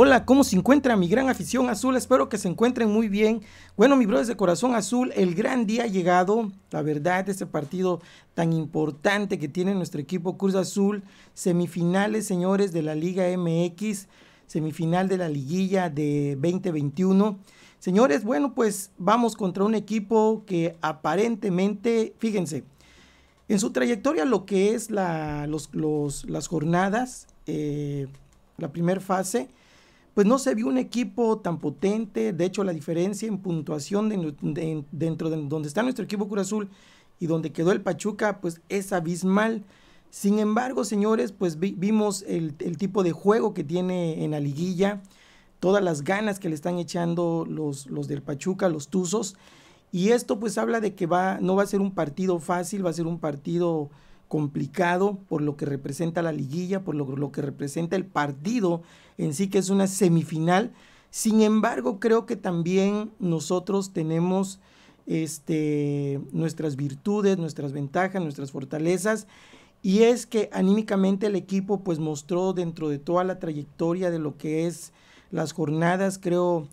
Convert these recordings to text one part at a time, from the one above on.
Hola, ¿cómo se encuentra mi gran afición azul? Espero que se encuentren muy bien. Bueno, mi brothers de corazón azul, el gran día ha llegado. La verdad, este partido tan importante que tiene nuestro equipo Cruz Azul. Semifinales, señores, de la Liga MX. Semifinal de la liguilla de 2021. Señores, bueno, pues vamos contra un equipo que aparentemente, fíjense, en su trayectoria lo que es la, los, los, las jornadas, eh, la primera fase, pues no se vio un equipo tan potente. De hecho, la diferencia en puntuación dentro de donde está nuestro equipo curazul Azul y donde quedó el Pachuca, pues es abismal. Sin embargo, señores, pues vimos el, tipo de juego que tiene en la liguilla, todas las ganas que le están echando los, los del Pachuca, los Tuzos. Y esto pues habla de que va, no va a ser un partido fácil, va a ser un partido complicado por lo que representa la liguilla, por lo, que representa el partido en sí, que es una semifinal. Sin embargo, creo que también nosotros tenemos este, nuestras virtudes, nuestras ventajas, nuestras fortalezas. Y es que anímicamente el equipo pues mostró dentro de toda la trayectoria de lo que es las jornadas, creo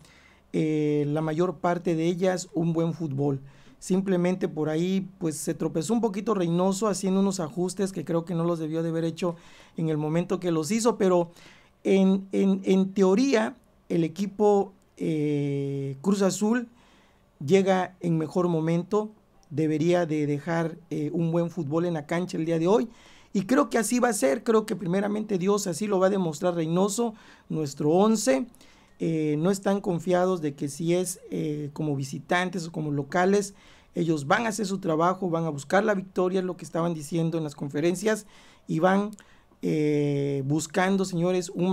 eh, la mayor parte de ellas, un buen fútbol. Simplemente por ahí pues se tropezó un poquito Reynoso haciendo unos ajustes que creo que no los debió de haber hecho en el momento que los hizo, pero en, teoría el equipo eh, Cruz Azul llega en mejor momento, debería de dejar eh, un buen fútbol en la cancha el día de hoy. Y creo que así va a ser, creo que primeramente Dios así lo va a demostrar Reynoso, nuestro 11. Eh, no están confiados de que si es como visitantes o como locales, ellos van a hacer su trabajo, van a buscar la victoria, lo que estaban diciendo en las conferencias, y van eh, buscando, señores, un,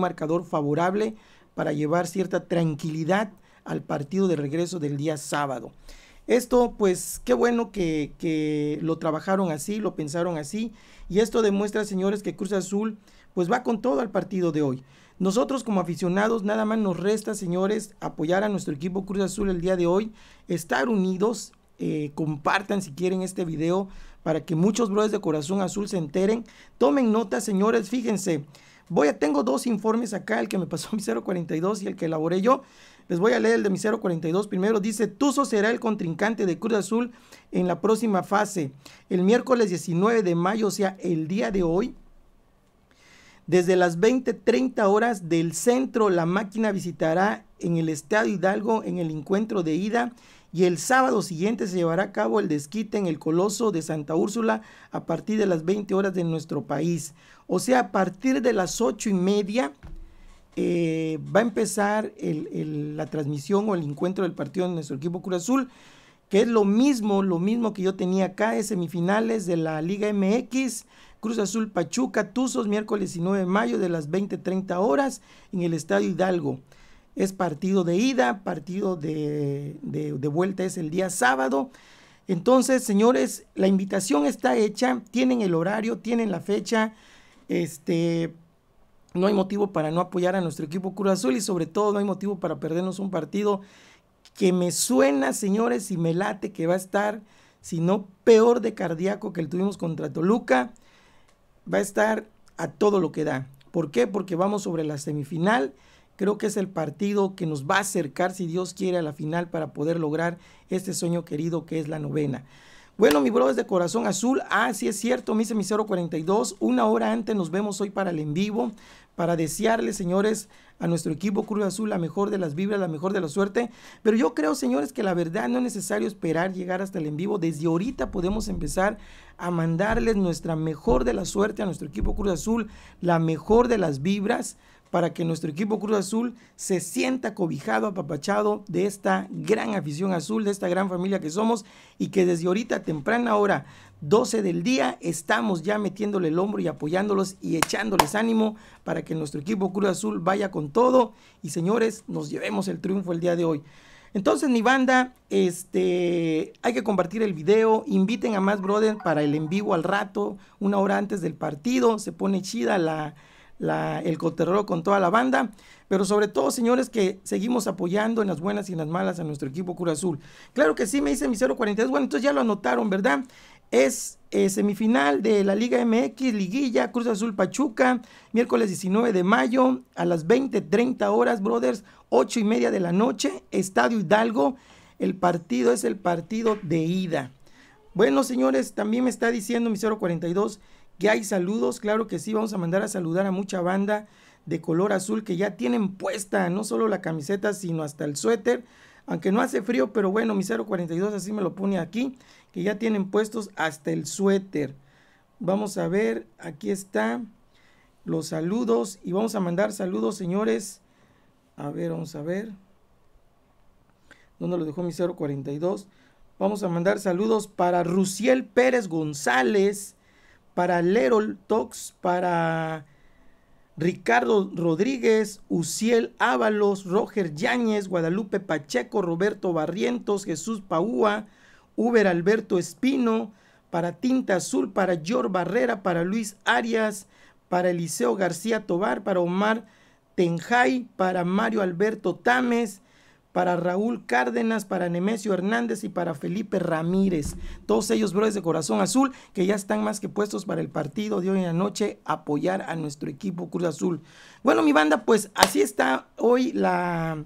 marcador favorable para llevar cierta tranquilidad al partido de regreso del día sábado. Esto, pues, qué bueno que, que, lo trabajaron así, lo pensaron así. Y esto demuestra, señores, que Cruz Azul, pues, va con todo al partido de hoy. Nosotros como aficionados, nada más nos resta, señores, apoyar a nuestro equipo Cruz Azul el día de hoy, estar unidos, eh, compartan si quieren este video para que muchos brothers de Corazón Azul se enteren. Tomen nota, señores, fíjense. Voy a, tengo dos informes acá, el que me pasó mi 042 y el que elaboré yo. Les voy a leer el de mi 042 primero. Dice, Tuzo será el contrincante de Cruz Azul en la próxima fase. El miércoles 19 de mayo, o sea, el día de hoy, desde las 20:30 horas del centro, la máquina visitará en el Estadio Hidalgo en el encuentro de ida y el sábado siguiente se llevará a cabo el desquite en el Coloso de Santa Úrsula a partir de las 20 horas de nuestro país. O sea, a partir de las 8 y media eh, va a empezar la transmisión o el encuentro del partido de nuestro equipo Cruz Azul, que es lo mismo, lo mismo que yo tenía acá, de semifinales de la Liga MX. Cruz Azul Pachuca, Tuzos, miércoles 19 de mayo de las 20.30 horas en el Estadio Hidalgo es partido de ida, partido de, vuelta es el día sábado. Entonces, señores, la invitación está hecha, tienen el horario, tienen la fecha, este, no hay motivo para no apoyar a nuestro equipo Cruz Azul y sobre todo no hay motivo para perdernos un partido que me suena, señores, y me late que va a estar, si no peor de cardíaco que el tuvimos contra Toluca, va a estar a todo lo que da. ¿Por qué? Porque vamos sobre la semifinal Creo que es el partido que nos va a acercar, si Dios quiere, a la final para poder lograr este sueño querido que es la novena. Bueno, mi brother de corazón azul, ah, sí es cierto, mi 42, una hora antes nos vemos hoy para el en vivo, para desearles, señores, a nuestro equipo Cruz Azul la mejor de las vibras, la mejor de la suerte. Pero yo creo, señores, que la verdad no es necesario esperar llegar hasta el en vivo. Desde ahorita podemos empezar a mandarles nuestra mejor de la suerte a nuestro equipo Cruz Azul, la mejor de las vibras para que nuestro equipo Cruz Azul se sienta cobijado, apapachado de esta gran afición azul, de esta gran familia que somos y que desde ahorita temprana hora 12 del día estamos ya metiéndole el hombro y apoyándolos y echándoles ánimo para que nuestro equipo Cruz Azul vaya con todo y señores, nos llevemos el triunfo el día de hoy. Entonces, mi banda, este, hay que compartir el video. Inviten a más brothers para el en vivo al rato, una hora antes del partido. Se pone chida la, el coterro con toda la banda, pero sobre todo, señores, que seguimos apoyando en las buenas y en las malas a nuestro equipo Cura Azul. Claro que sí, me dice mi 042. Bueno, entonces ya lo anotaron, ¿verdad? Es eh, semifinal de la Liga MX, Liguilla, Cruz Azul Pachuca, miércoles 19 de mayo a las 20:30 horas, brothers, 8 y media de la noche, Estadio Hidalgo. El partido es el partido de ida. Bueno, señores, también me está diciendo mi 042 que hay saludos, claro que sí, vamos a mandar a saludar a mucha banda de color azul que ya tienen puesta no solo la camiseta, sino hasta el suéter, aunque no hace frío, pero bueno, mi 042 así me lo pone aquí, que ya tienen puestos hasta el suéter. Vamos a ver, aquí está los saludos y vamos a mandar saludos, señores. A ver, vamos a ver. ¿Dónde lo dejó mi 042? Vamos a mandar saludos para Rusiel Pérez González, para Lerol Tox, para Ricardo Rodríguez, Uciel Ábalos, Roger Yáñez, Guadalupe Pacheco, Roberto Barrientos, Jesús Paúa, Uber Alberto Espino, para Tinta Azul, para Yor Barrera, para Luis Arias, para Eliseo García Tobar, para Omar Tenjay, para Mario Alberto Tames, para Raúl Cárdenas, para Nemesio Hernández y para Felipe Ramírez. Todos ellos, brothers de corazón azul, que ya están más que puestos para el partido de hoy en la noche, apoyar a nuestro equipo Cruz Azul. Bueno, mi banda, pues así está hoy la,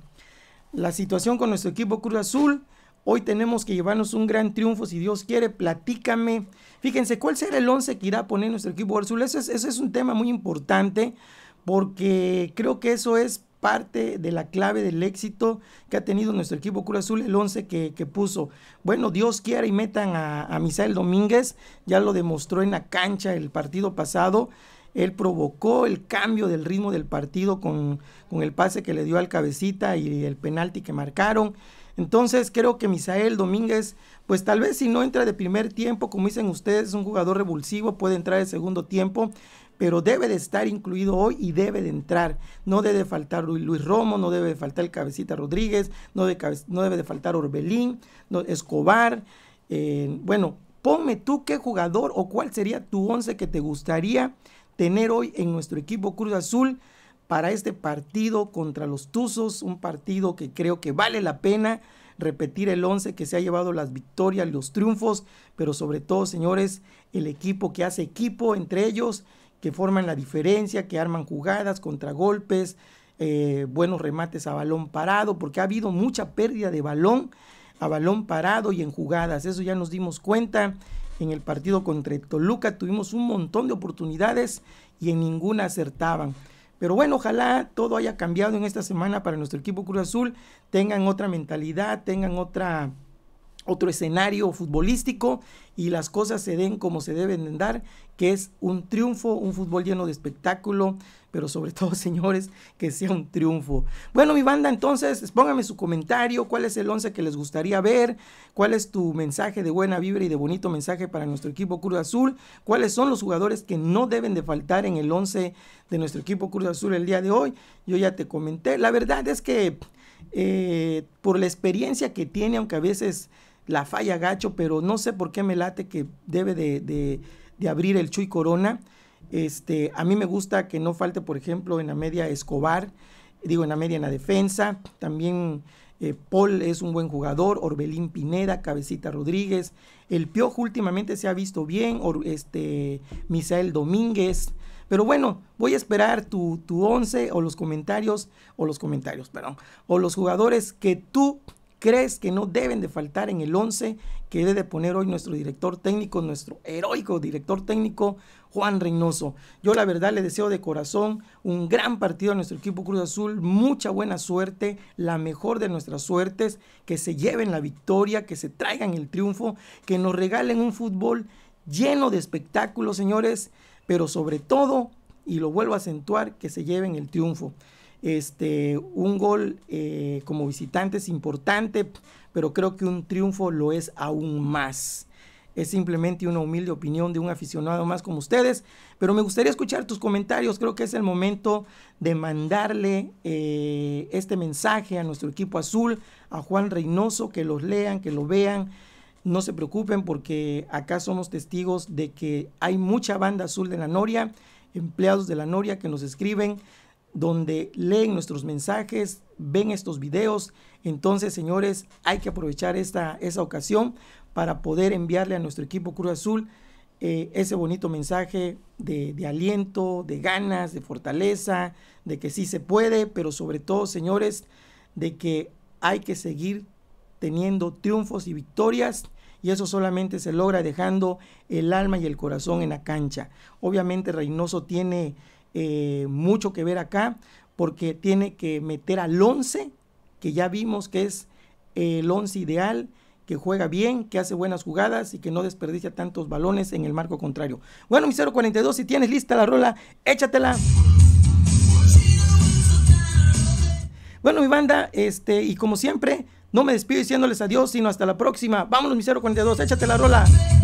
la situación con nuestro equipo Cruz Azul. Hoy tenemos que llevarnos un gran triunfo, si Dios quiere, platícame. Fíjense, ¿cuál será el 11 que irá a poner nuestro equipo azul? Ese eso es un tema muy importante porque creo que eso es parte de la clave del éxito que ha tenido nuestro equipo Cura Azul, el 11 que, que, puso. Bueno, Dios quiera y metan a, Misael Domínguez, ya lo demostró en la cancha el partido pasado. Él provocó el cambio del ritmo del partido con, con el pase que le dio al cabecita y el penalti que marcaron. Entonces creo que Misael Domínguez, pues tal vez si no entra de primer tiempo, como dicen ustedes, es un jugador revulsivo, puede entrar de segundo tiempo, pero debe de estar incluido hoy y debe de entrar. No debe de faltar Luis, Romo, no debe de faltar el Cabecita Rodríguez, no, no debe de faltar Orbelín, no, Escobar. Eh, bueno, ponme tú qué jugador o cuál sería tu once que te gustaría tener hoy en nuestro equipo Cruz Azul para este partido contra los Tuzos, un partido que creo que vale la pena repetir el 11 que se ha llevado las victorias, los triunfos, pero sobre todo, señores, el equipo que hace equipo entre ellos que forman la diferencia, que arman jugadas, contragolpes, eh, buenos remates a balón parado, porque ha habido mucha pérdida de balón a balón parado y en jugadas. Eso ya nos dimos cuenta en el partido contra Toluca. Tuvimos un montón de oportunidades y en ninguna acertaban. Pero bueno, ojalá todo haya cambiado en esta semana para nuestro equipo Cruz Azul. Tengan otra mentalidad, tengan otra otro escenario futbolístico y las cosas se den como se deben dar, que es un triunfo, un fútbol lleno de espectáculo, pero sobre todo, señores, que sea un triunfo. Bueno, mi banda, entonces, póngame su comentario, cuál es el 11 que les gustaría ver, cuál es tu mensaje de buena vibra y de bonito mensaje para nuestro equipo Cruz Azul, cuáles son los jugadores que no deben de faltar en el 11 de nuestro equipo Cruz Azul el día de hoy. Yo ya te comenté, la verdad es que eh, por la experiencia que tiene, aunque a veces la falla gacho, pero no sé por qué me late que debe de, abrir el Chuy Corona. Este, a mí me gusta que no falte, por ejemplo, en la media Escobar, digo, en la media en la defensa, también eh, Paul es un buen jugador, Orbelín Pineda, Cabecita Rodríguez, el Piojo últimamente se ha visto bien, este, Misael Domínguez, pero bueno, voy a esperar tu, tu once o los comentarios, o los comentarios, perdón, o los jugadores que tú crees que no deben de faltar en el once, que debe de poner hoy nuestro director técnico, nuestro heroico director técnico Juan Reynoso. Yo la verdad le deseo de corazón un gran partido a nuestro equipo Cruz Azul, mucha buena suerte, la mejor de nuestras suertes, que se lleven la victoria, que se traigan el triunfo, que nos regalen un fútbol lleno de espectáculos, señores pero sobre todo, y lo vuelvo a acentuar, que se lleven el triunfo. Este, un gol eh, como visitante es importante, pero creo que un triunfo lo es aún más. Es simplemente una humilde opinión de un aficionado más como ustedes, pero me gustaría escuchar tus comentarios. Creo que es el momento de mandarle eh, este mensaje a nuestro equipo azul, a Juan Reynoso, que los lean, que lo vean no se preocupen porque acá somos testigos de que hay mucha banda azul de la Noria, empleados de la Noria que nos escriben, donde leen nuestros mensajes, ven estos videos. Entonces, señores, hay que aprovechar esta, esa ocasión para poder enviarle a nuestro equipo Cruz Azul eh, ese bonito mensaje de, de, aliento, de ganas, de fortaleza, de que sí se puede, pero sobre todo, señores, de que hay que seguir teniendo triunfos y victorias y eso solamente se logra dejando el alma y el corazón en la cancha. Obviamente Reynoso tiene eh, mucho que ver acá porque tiene que meter al 11, que ya vimos que es el 11 ideal, que juega bien, que hace buenas jugadas y que no desperdicia tantos balones en el marco contrario. Bueno, mi 042, si tienes lista la rola, échatela. Bueno, mi banda, este, y como siempre, no me despido diciéndoles adiós, sino hasta la próxima. Vámonos, mi 42, échate la rola.